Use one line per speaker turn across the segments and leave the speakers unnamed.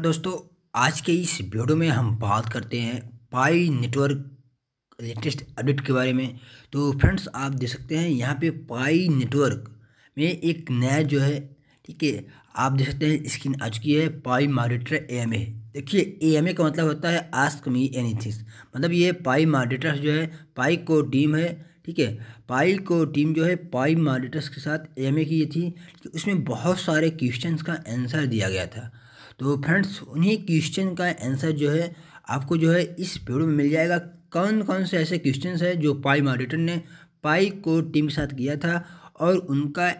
दोस्तों आज के इस वीडियो में हम बात करते हैं पाई नेटवर्क लेटेस्ट अपडेट के बारे में तो फ्रेंड्स आप देख सकते हैं यहाँ पे पाई नेटवर्क में एक नया जो है ठीक है आप देख सकते हैं स्क्रीन आ चुकी है पाई मॉडिटर ए देखिए ए एम का मतलब होता है आस्क मी थिंग्स मतलब ये पाई मॉडिटर जो है पाई को टीम है ठीक है पाई को टीम जो है पाई मॉडिटर्स के साथ एम की ये थी कि उसमें बहुत सारे क्वेश्चन का आंसर दिया गया था तो फ्रेंड्स उन्हीं क्वेश्चन का आंसर जो है आपको जो है इस वीडियो में मिल जाएगा कौन कौन से ऐसे क्वेश्चन है जो पाई मॉडिटर ने पाई को टीम के साथ किया था और उनका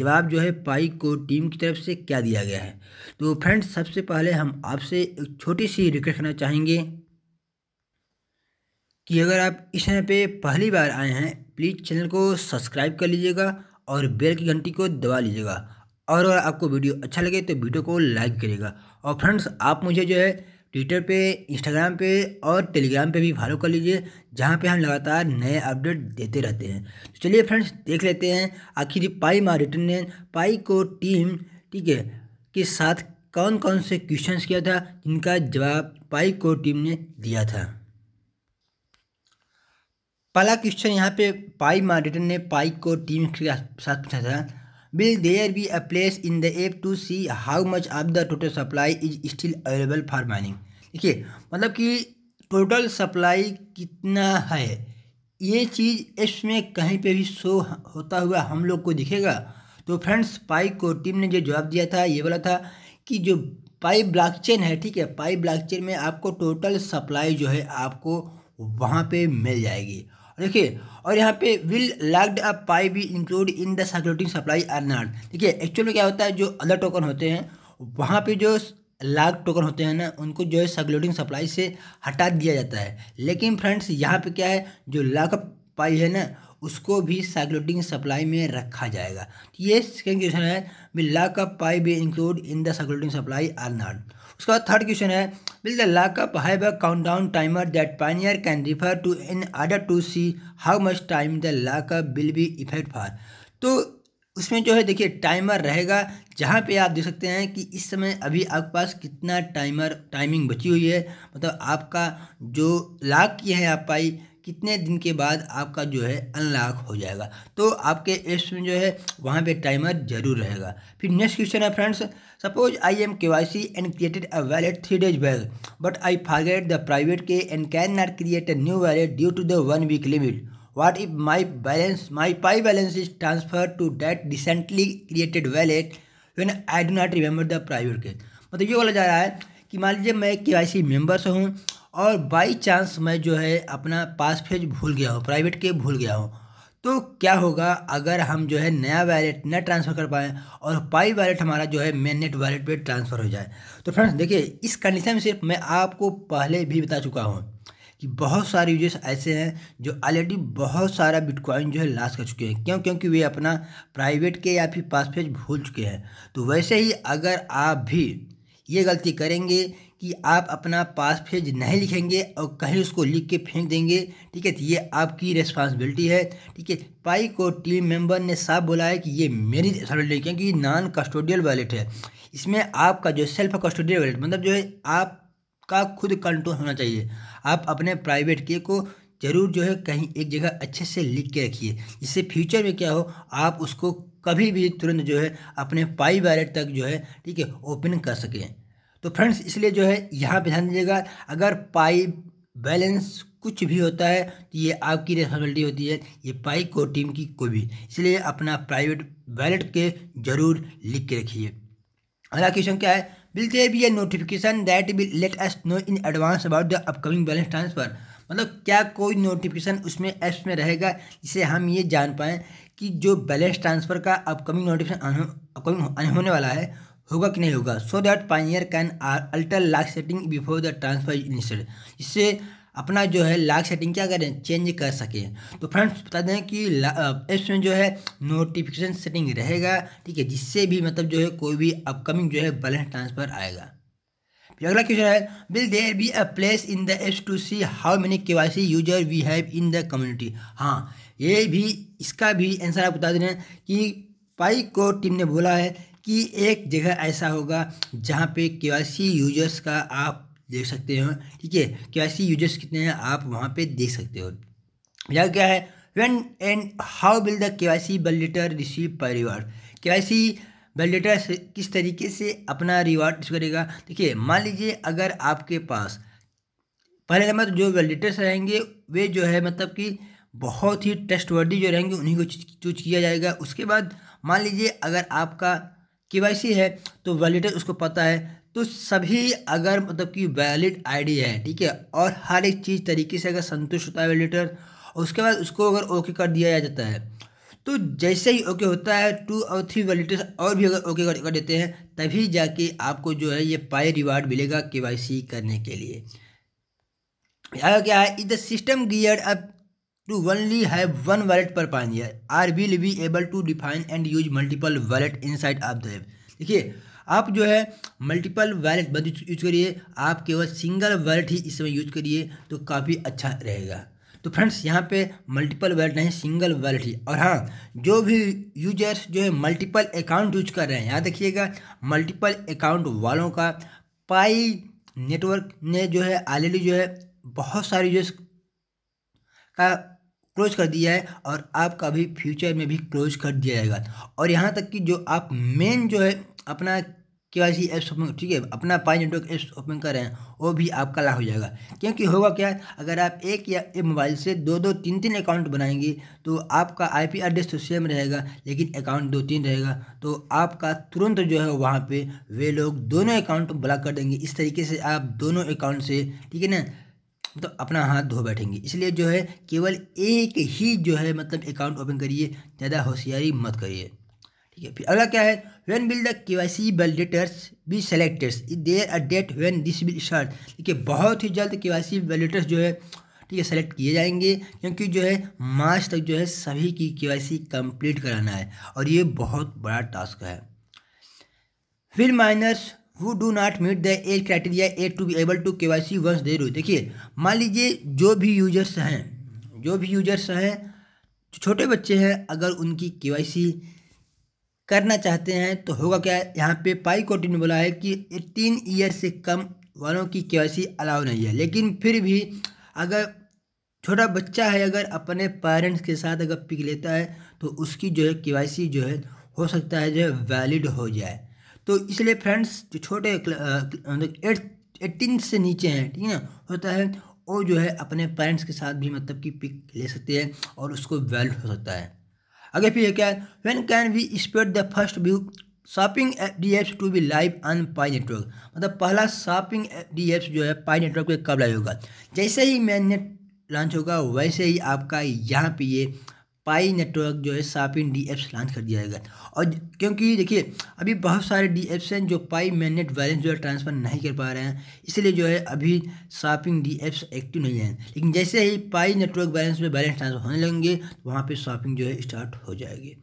जवाब जो है पाई को टीम की तरफ से क्या दिया गया है तो फ्रेंड्स सबसे पहले हम आपसे एक छोटी सी रिक्वेस्ट करना चाहेंगे कि अगर आप इस चैनल पे पहली बार आए हैं प्लीज़ चैनल को सब्सक्राइब कर लीजिएगा और बेल की घंटी को दबा लीजिएगा और अगर आपको वीडियो अच्छा लगे तो वीडियो को लाइक करिएगा और फ्रेंड्स आप मुझे जो है ट्विटर पे इंस्टाग्राम पे और टेलीग्राम पे भी फॉलो कर लीजिए जहाँ पे हम लगातार नए अपडेट देते रहते हैं तो चलिए फ्रेंड्स देख लेते हैं आखिर पाई मार रिटर्न पाई को टीम ठीक है के साथ कौन कौन से क्वेश्चंस किया था जिनका जवाब पाई को टीम ने दिया था पहला क्वेश्चन यहाँ पे पाई रिटर्न ने पाई को टीम के साथ पूछा था Will there be a place in the app to see how much of the total supply is still available for mining? देखिए मतलब कि टोटल सप्लाई कितना है ये चीज़ एप्स में कहीं पे भी शो होता हुआ हम लोग को दिखेगा तो फ्रेंड्स पाई को टीम ने जो जवाब दिया था ये बोला था कि जो पाई ब्लॉकचेन है ठीक है पाई ब्लॉकचेन में आपको टोटल सप्लाई जो है आपको वहाँ पे मिल जाएगी देखिए और यहाँ पे will locked up Pi be include in the circulating supply or not देखिए एक्चुअल में क्या होता है जो अदर टोकन होते हैं वहाँ पे जो लाग टोकन होते हैं ना उनको जो है सर्कुलेटिंग सप्लाई से हटा दिया जाता है लेकिन फ्रेंड्स यहाँ पे क्या है जो लाग पाई है ना उसको भी सर्कुलेटिंग सप्लाई में रखा जाएगा तो ये सेकेंड क्वेश्चन है will lock Pi be include in the circulating supply or not उसके बाद थर्ड क्वेश्चन है will the lockup have a countdown timer that pioneer can refer to in order to see how much time the lockup will be effect for तो उसमें जो है देखिए timer रहेगा जहाँ पे आप देख सकते हैं कि इस समय अभी आपके पास कितना टाइमर टाइमिंग बची हुई है मतलब आपका जो लाख की है आप पाई कितने दिन के बाद आपका जो है अनलॉक हो जाएगा तो आपके एप्स में जो है वहाँ पे टाइमर जरूर रहेगा फिर नेक्स्ट क्वेश्चन है friends suppose I am K Y C and created a wallet three days back but I forget the private key and can not create a new wallet due to the one week limit what if my balance my Pi balance is transfer to that recently created wallet when I do not remember the private key मतलब ये बोला जा रहा है कि मान लीजिए मैं के वाई सी मेम्बर से हूँ और बाई चांस मैं जो है अपना पास फेज भूल गया हूँ प्राइवेट के भूल गया हूँ तो क्या होगा अगर हम जो है नया वैलेट न ट्रांसफ़र कर पाएँ और पाई वैलेट हमारा जो है मेन नेट वैलेट पर ट्रांसफ़र हो जाए तो फ्रेंड्स देखिए इस कंडीशन में सिर्फ मैं आपको पहले भी बता चुका हूँ कि बहुत सारे यूजर्स ऐसे हैं जो ऑलरेडी बहुत सारा बिटकॉइन जो है लाश कर चुके हैं क्यों क्योंकि वे अपना प्राइवेट के या फिर पासफेज भूल चुके हैं तो वैसे ही अगर आप भी ये गलती करेंगे कि आप अपना पास फेज नहीं लिखेंगे और कहीं उसको लिख के फेंक देंगे ठीक है तो ये आपकी रेस्पॉन्सिबिलिटी है ठीक है पाई को टीम मेंबर ने साफ बोला है कि ये मेरी रिस्पॉन्सिबिलिटी क्योंकि नॉन कस्टोडियल वैलेट है इसमें आपका जो सेल्फ कस्टोडियल वैलेट मतलब जो है आपका खुद कंट्रोल होना चाहिए आप अपने प्राइवेट के को ज़रूर जो है कहीं एक जगह अच्छे से लिख के रखिए इससे फ्यूचर में क्या हो आप उसको कभी भी तुरंत जो है अपने पाई वैलेट तक जो है ठीक है ओपन कर सकें तो फ्रेंड्स इसलिए जो है यहाँ पे ध्यान दीजिएगा अगर पाई बैलेंस कुछ भी होता है तो ये आपकी रिस्पॉन्सिबिलिटी होती है ये पाई को टीम की कोई भी इसलिए अपना प्राइवेट वैलेट के जरूर लिख के रखिए अगला क्वेश्चन क्या है will there be a notification that will let us know in advance about the upcoming balance transfer मतलब क्या कोई नोटिफिकेशन उसमें ऐप्स में रहेगा इसे हम ये जान पाएँ कि जो बैलेंस ट्रांसफ़र का अपकमिंग नोटिफिकेशन अपकमिंग होने वाला है होगा कि नहीं होगा so that pioneer can alter lock setting before the transfer initial इससे अपना जो है लाग सेटिंग क्या करें चेंज कर सकें तो फ्रेंड्स बता दें कि एप्स uh, में जो है नोटिफिकेशन सेटिंग रहेगा ठीक है जिससे भी मतलब जो है कोई भी अपकमिंग जो है बैलेंस ट्रांसफ़र आएगा अगला क्वेश्चन है will there be a place in the apps to see how many K Y C user we have in the community हाँ ये भी इसका भी आंसर आप बता दे रहे हैं कि पाई को टीम ने बोला है कि एक जगह ऐसा होगा जहाँ पे के यूजर्स का आप देख सकते हो ठीक है के यूजर्स कितने हैं आप वहाँ पे देख सकते हो या क्या है and when and how will the KYC validator receive per reward KYC validator किस तरीके से अपना रिवार्ड करेगा देखिए मान लीजिए अगर आपके पास पहले नंबर तो मतलब जो वैलिडेटर्स रहेंगे वे जो है मतलब कि बहुत ही ट्रस्ट वर्दी जो रहेंगे उन्हीं को चूज किया जाएगा उसके बाद मान लीजिए अगर आपका के है तो वैलिडेटर उसको पता है तो सभी अगर मतलब कि वैलिड आईडी है ठीक है और हर एक चीज़ तरीके से अगर संतुष्ट होता है वैलिडेटर और उसके बाद उसको अगर ओके कर दिया जाता है तो जैसे ही ओके होता है टू और थ्री वैलिडेटर और भी अगर ओके कर, कर देते हैं तभी जाके आपको जो है ये पाई रिवार्ड मिलेगा के करने के लिए यहाँ क्या है इज द सिस्टम गियर अब to only have one wallet per are will be able to define and use multiple multiple inside of the app देखिए आप जो है मल्टीपल वैलेट बंद यूज करिए आप केवल सिंगल वैलेट ही इस समय यूज करिए तो काफ़ी अच्छा रहेगा तो फ्रेंड्स यहाँ पे मल्टीपल वैलेट नहीं सिंगल वैलेट ही और हाँ जो भी यूजर्स जो है मल्टीपल अकाउंट यूज कर रहे हैं यहाँ देखिएगा मल्टीपल अकाउंट वालों का पाई नेटवर्क ने जो है ऑलरेडी जो है बहुत सारे यूजर्स का क्लोज कर दिया है और आपका भी फ्यूचर में भी क्लोज कर दिया जाएगा और यहाँ तक कि जो आप मेन जो है अपना के वाई सी एप्स ओपन ठीक है अपना पाई नेटवर्क एप्स ओपन कर रहे हैं वो भी आपका लाभ हो जाएगा क्योंकि होगा क्या अगर आप एक या एक मोबाइल से दो दो तीन तीन अकाउंट बनाएंगे तो आपका आईपी एड्रेस तो सेम रहेगा लेकिन अकाउंट दो तीन रहेगा तो आपका तुरंत जो है वहाँ पे वे लोग दोनों अकाउंट ब्लॉक कर देंगे इस तरीके से आप दोनों अकाउंट से ठीक है ना तो अपना हाथ धो बैठेंगे इसलिए जो है केवल एक ही जो है मतलब अकाउंट ओपन करिए ज़्यादा होशियारी मत करिए ठीक है फिर अगला क्या है when will the KYC be selected selected is there date when this will start ठीक है बहुत ही जल्द के KYC validators जो है ठीक है सेलेक्ट किए जाएंगे क्योंकि जो है मार्च तक जो है सभी की के वाई सी कंप्लीट कराना है और ये बहुत बड़ा टास्क है फिर miners who do not meet the age criteria age to be able to K Y C once there देखिए मान लीजिए जो भी यूजर्स हैं जो भी यूजर्स हैं छोटे बच्चे हैं अगर उनकी के वाई सी करना चाहते हैं तो होगा क्या यहाँ पे पाई कोर्ट ने बोला है कि एटीन ईयर से कम वालों की के वाई सी अलाउ नहीं है लेकिन फिर भी अगर छोटा बच्चा है अगर अपने पेरेंट्स के साथ अगर पिक लेता है तो उसकी जो है के वाई सी जो है हो सकता है जो है वैलिड हो जाए तो इसलिए फ्रेंड्स जो छोटे एटीन मतलब से नीचे हैं ठीक है ना होता है वो जो है अपने पेरेंट्स के साथ भी मतलब कि पिक ले सकते हैं और उसको वैल्यू हो सकता है अगर फिर क्या है when can we expect the first few shopping dApps to be live on Pi network मतलब पहला शॉपिंग डी एप्स जो है पाई नेटवर्क पे कब लाइव होगा जैसे ही नेट लॉन्च होगा वैसे ही आपका यहाँ पे ये पाई नेटवर्क जो है सापिन डी एप्स लॉन्च कर दिया जाएगा और क्योंकि देखिए अभी बहुत सारे डी एप्स हैं जो पाई नेट बैलेंस जो है ट्रांसफ़र नहीं कर पा रहे हैं इसलिए जो है अभी शॉपिंग डी एप्स एक्टिव नहीं हैं लेकिन जैसे ही पाई नेटवर्क बैलेंस में बैलेंस ट्रांसफर होने लगेंगे तो वहाँ पर शॉपिंग जो है स्टार्ट हो जाएगी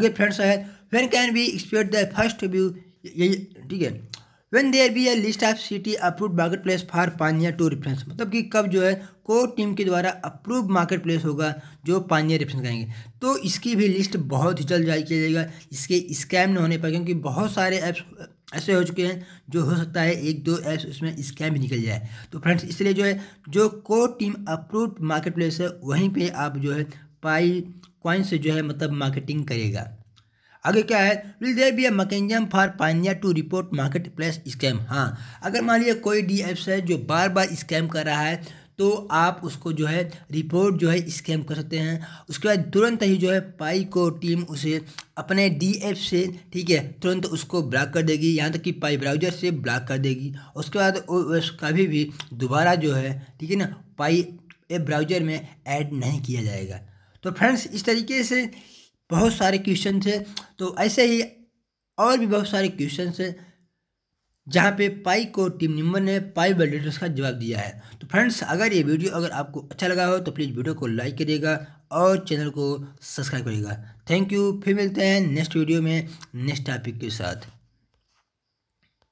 अगर फ्रेंड्स है friend can be expect the first few यही ठीक है when there be a list of city approve marketplace for pioneers to reference मतलब कि कब जो है को टीम के द्वारा अप्रूव मार्केट प्लेस होगा जो पानिया रिफरेंस करेंगे तो इसकी भी लिस्ट बहुत ही जल्द जारी किया जाएगा इसके स्कैम न होने पर क्योंकि बहुत सारे ऐप्स ऐसे हो चुके हैं जो हो सकता है एक दो ऐप्स उसमें स्कैम भी निकल जाए तो फ्रेंड्स इसलिए जो है जो को टीम अप्रूव मार्केट प्लेस है वहीं पर आप जो है पाई कॉइन से जो है मतलब मार्केटिंग करेगा आगे क्या है will there be a mechanism for pioneers to report marketplace scam हाँ अगर मान लीजिए कोई डी एप्स है जो बार बार स्कैम कर रहा है तो आप उसको जो है रिपोर्ट जो है स्कैम कर सकते हैं उसके बाद तुरंत ही जो है पाई को टीम उसे अपने डी एफ से ठीक है तुरंत उसको ब्लॉक कर देगी यहाँ तक कि पाई ब्राउजर से ब्लॉक कर देगी उसके बाद कभी भी दोबारा जो है ठीक है ना पाई ए ब्राउजर में ऐड नहीं किया जाएगा तो फ्रेंड्स इस तरीके से बहुत सारे क्वेश्चन है तो ऐसे ही और भी बहुत सारे क्वेश्चन हैं जहाँ पे पाई को टीम निम्बर ने पाई वेलिडेटर्स का जवाब दिया है तो फ्रेंड्स अगर ये वीडियो अगर आपको अच्छा लगा हो तो प्लीज़ वीडियो को लाइक करिएगा और चैनल को सब्सक्राइब करिएगा थैंक यू फिर मिलते हैं नेक्स्ट वीडियो में नेक्स्ट टॉपिक के साथ